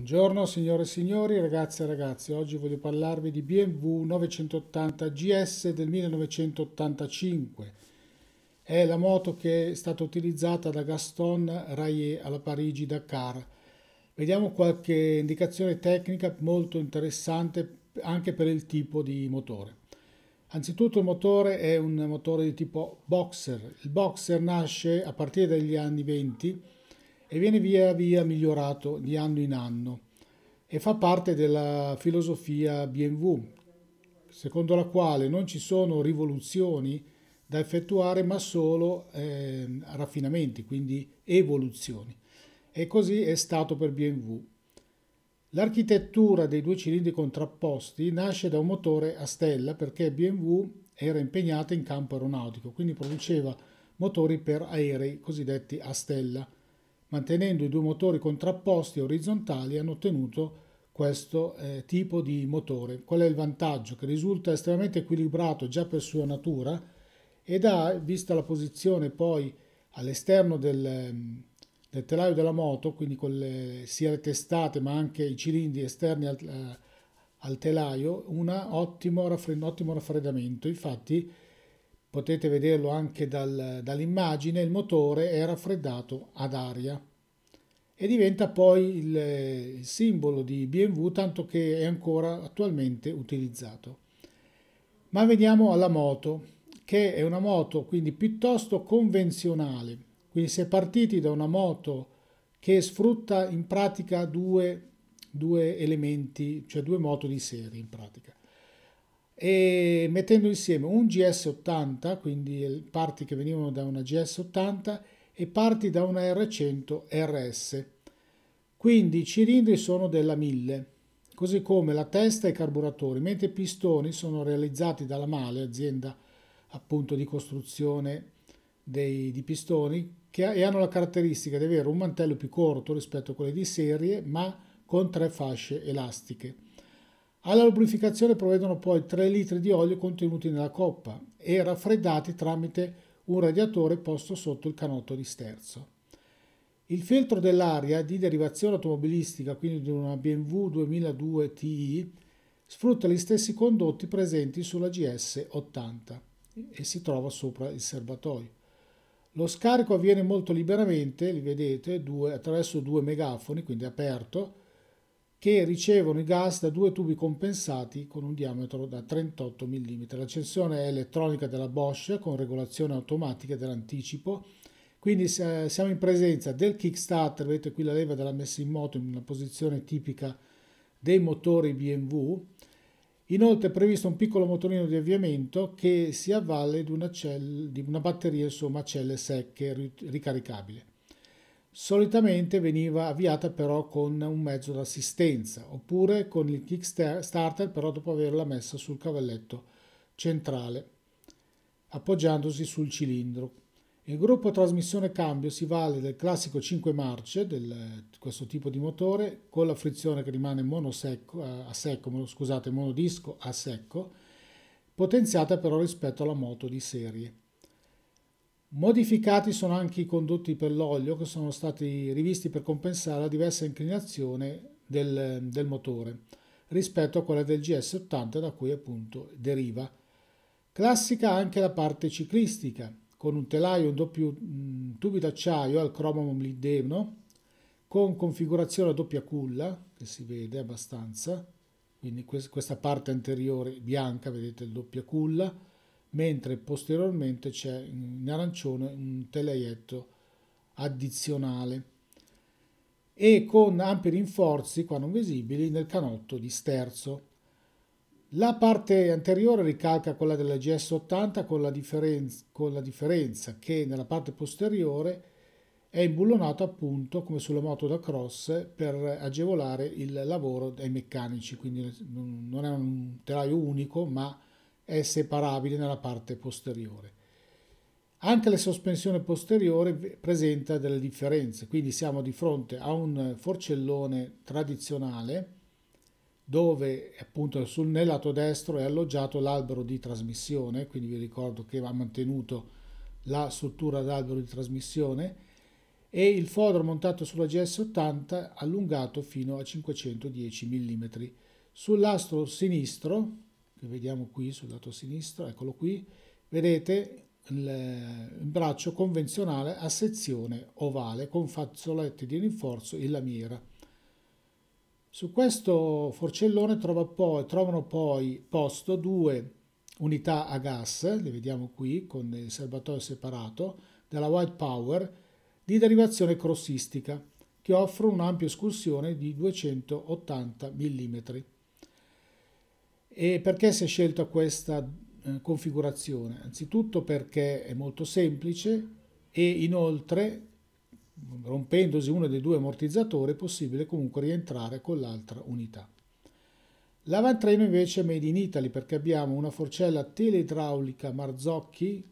Buongiorno signore e signori, ragazze e ragazzi, oggi voglio parlarvi di BMW 980 GS del 1985. È la moto che è stata utilizzata da Gaston Rayet alla Parigi-Dakar. Vediamo qualche indicazione tecnica molto interessante anche per il tipo di motore. Anzitutto il motore è un motore di tipo boxer. Il boxer nasce a partire dagli anni 20 e viene via via migliorato di anno in anno e fa parte della filosofia BMW, secondo la quale non ci sono rivoluzioni da effettuare ma solo eh, raffinamenti, quindi evoluzioni. E così è stato per BMW. L'architettura dei due cilindri contrapposti nasce da un motore a stella perché BMW era impegnata in campo aeronautico, quindi produceva motori per aerei cosiddetti a stella Mantenendo i due motori contrapposti e orizzontali hanno ottenuto questo eh, tipo di motore. Qual è il vantaggio? Che risulta estremamente equilibrato già per sua natura ed ha, vista la posizione poi all'esterno del, ehm, del telaio della moto, quindi con le, sia le testate ma anche i cilindri esterni al, eh, al telaio, ottimo, un ottimo raffreddamento. Infatti potete vederlo anche dal, dall'immagine, il motore è raffreddato ad aria e diventa poi il, simbolo di BMW tanto che è ancora attualmente utilizzato. Ma veniamo alla moto che è una moto quindi piuttosto convenzionale. Quindi si è partiti da una moto che sfrutta in pratica due, due elementi, cioè due moto di serie in pratica. E mettendo insieme un GS80, quindi parti che venivano da una GS80 e parti da una R100 RS. Quindi i cilindri sono della 1000, così come la testa e i carburatori, mentre i pistoni sono realizzati dalla Male, azienda appunto di costruzione dei, di pistoni, che e hanno la caratteristica di avere un mantello più corto rispetto a quelli di serie, ma con tre fasce elastiche. Alla lubrificazione provvedono poi 3 litri di olio contenuti nella coppa e raffreddati tramite un radiatore posto sotto il canotto di sterzo. Il feltro dell'aria di derivazione automobilistica, quindi di una BMW 2002 Ti, sfrutta gli stessi condotti presenti sulla GS 80 e si trova sopra il serbatoio. Lo scarico avviene molto liberamente, li vedete, due, attraverso due megafoni, quindi aperto, che ricevono i gas da due tubi compensati con un diametro da 38 mm. L'accensione è elettronica della Bosch con regolazione automatica dell'anticipo. Quindi eh, siamo in presenza del Kickstarter, vedete qui la leva della messa in moto in una posizione tipica dei motori BMW. Inoltre è previsto un piccolo motorino di avviamento che si avvale di una, cell- di una batteria su macelle secche ricaricabile. Solitamente veniva avviata però con un mezzo d'assistenza oppure con il Kickstarter però dopo averla messa sul cavalletto centrale appoggiandosi sul cilindro. Il gruppo trasmissione cambio si vale del classico 5 marce di questo tipo di motore con la frizione che rimane monosecco, a secco, scusate, monodisco a secco, potenziata però rispetto alla moto di serie. Modificati sono anche i condotti per l'olio che sono stati rivisti per compensare la diversa inclinazione del, del motore rispetto a quella del GS80 da cui appunto deriva. Classica anche la parte ciclistica, con un telaio un doppio mh, mm, tubi d'acciaio al cromo molibdeno, con configurazione a doppia culla, che si vede abbastanza, quindi questa parte anteriore bianca, vedete il doppia culla, mentre posteriormente c'è in arancione un telaietto addizionale e con ampi rinforzi, qua non visibili, nel canotto di sterzo. La parte anteriore ricalca quella della GS80 con la, differenza, con la differenza che nella parte posteriore è imbullonato appunto come sulle moto da cross per agevolare il lavoro dei meccanici, quindi non è un telaio unico ma è separabile nella parte posteriore. Anche la sospensione posteriore presenta delle differenze, quindi siamo di fronte a un forcellone tradizionale dove appunto sul, nel lato destro è alloggiato l'albero di trasmissione, quindi vi ricordo che va mantenuto la struttura d'albero di trasmissione e il fodero montato sulla GS80 allungato fino a 510 mm. Sul lastro sinistro che vediamo qui sul lato sinistro, eccolo qui, vedete il, braccio convenzionale a sezione ovale con fazzoletti di rinforzo in lamiera. Su questo forcellone trova poi, trovano poi posto due unità a gas, le vediamo qui con il serbatoio separato, della White Power di derivazione crossistica che offrono un'ampia escursione di 280 mm. E perché si è scelta questa eh, configurazione? Anzitutto perché è molto semplice e inoltre rompendosi uno dei due ammortizzatori è possibile comunque rientrare con l'altra unità. L'avantreno invece è made in Italy perché abbiamo una forcella teleidraulica Marzocchi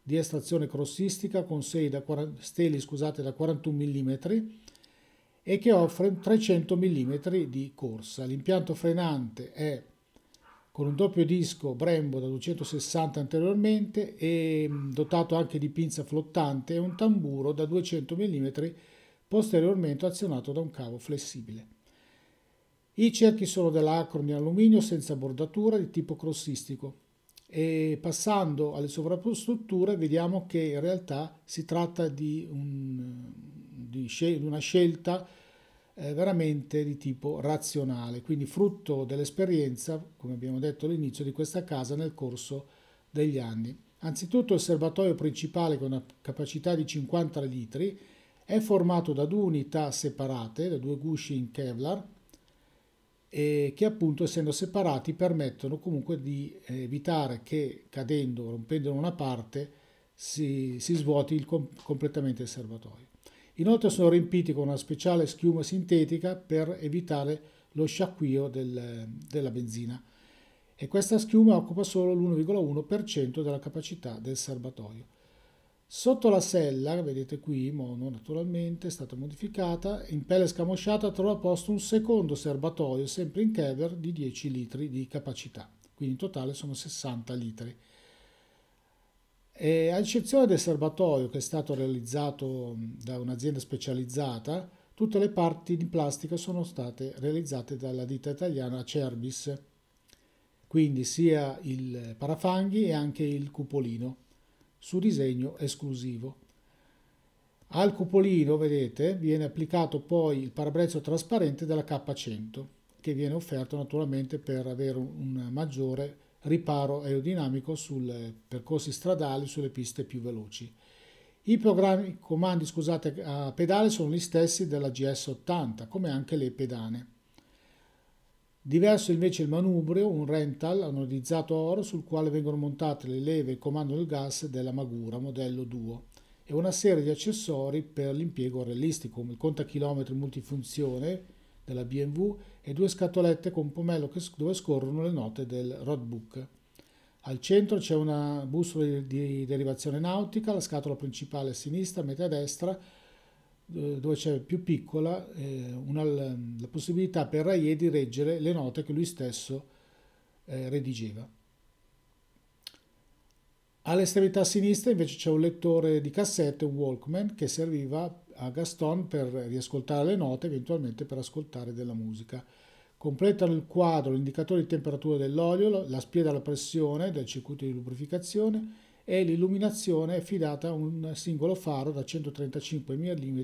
di estrazione crossistica con da 40, steli scusate, da 41 mm e che offre 300 mm di corsa. L'impianto frenante è con un doppio disco Brembo da 260 anteriormente e mm, dotato anche di pinza flottante e un tamburo da 200 mm posteriormente azionato da un cavo flessibile. I cerchi sono dell'acron in alluminio senza bordatura di tipo crossistico e passando alle sovrastrutture vediamo che in realtà si tratta di, un, di una scelta eh, veramente di tipo razionale, quindi frutto dell'esperienza, come abbiamo detto all'inizio, di questa casa nel corso degli anni. Anzitutto il serbatoio principale con una capacità di 50 litri è formato da due unità separate, da due gusci in Kevlar, e che appunto essendo separati permettono comunque di eh, evitare che cadendo, rompendo una parte, si, si svuoti il, completamente il serbatoio. Inoltre sono riempiti con una speciale schiuma sintetica per evitare lo sciacquio del, della benzina e questa schiuma occupa solo l'1,1% della capacità del serbatoio. Sotto la sella, vedete qui, mono naturalmente, è stata modificata, in pelle scamosciata trova posto un secondo serbatoio, sempre in kever, di 10 litri di capacità, quindi in totale sono 60 litri. E a eccezione del serbatoio che è stato realizzato da un'azienda specializzata, tutte le parti di plastica sono state realizzate dalla ditta italiana Cerbis, quindi sia il parafanghi e anche il cupolino, su disegno esclusivo. Al cupolino, vedete, viene applicato poi il parabrezzo trasparente della K100, che viene offerto naturalmente per avere una maggiore riparo aerodinamico sui eh, percorsi stradali, sulle piste più veloci. I programmi, comandi scusate, a pedale sono gli stessi della GS80, come anche le pedane. Diverso invece il manubrio, un rental anodizzato a oro sul quale vengono montate le leve e il comando del gas della Magura modello Duo e una serie di accessori per l'impiego realistico come il contachilometri multifunzione della BMW e due scatolette con pomello dove scorrono le note del roadbook. Al centro c'è una bussola di derivazione nautica, la scatola principale a sinistra, metà a destra, eh, dove c'è più piccola eh, una, la possibilità per Raye di reggere le note che lui stesso eh, redigeva. All'estremità sinistra invece c'è un lettore di cassette, un Walkman, che serviva a Gaston per riascoltare le note, eventualmente per ascoltare della musica. Completano il quadro l'indicatore di temperatura dell'olio, la spiega alla pressione del circuito di lubrificazione e l'illuminazione è fidata a un singolo faro da 135 mm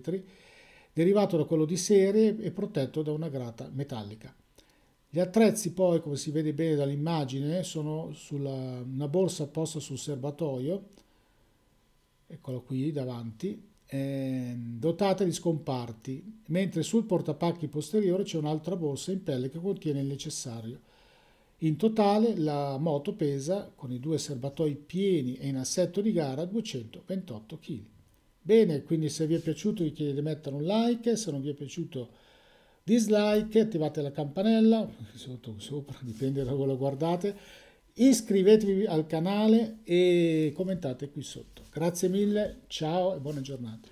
derivato da quello di serie e protetto da una grata metallica. Gli attrezzi poi, come si vede bene dall'immagine, sono sulla una borsa posta sul serbatoio, eccolo qui davanti, eh, dotata di scomparti, mentre sul portapacchi posteriore c'è un'altra borsa in pelle che contiene il necessario. In totale la moto pesa, con i due serbatoi pieni e in assetto di gara, 228 kg. Bene, quindi se vi è piaciuto vi chiedo di mettere un like, se non vi è piaciuto dislike, attivate la campanella, sotto sopra, dipende da dove lo guardate, iscrivetevi al canale e commentate qui sotto. Grazie mille, ciao e buona giornata.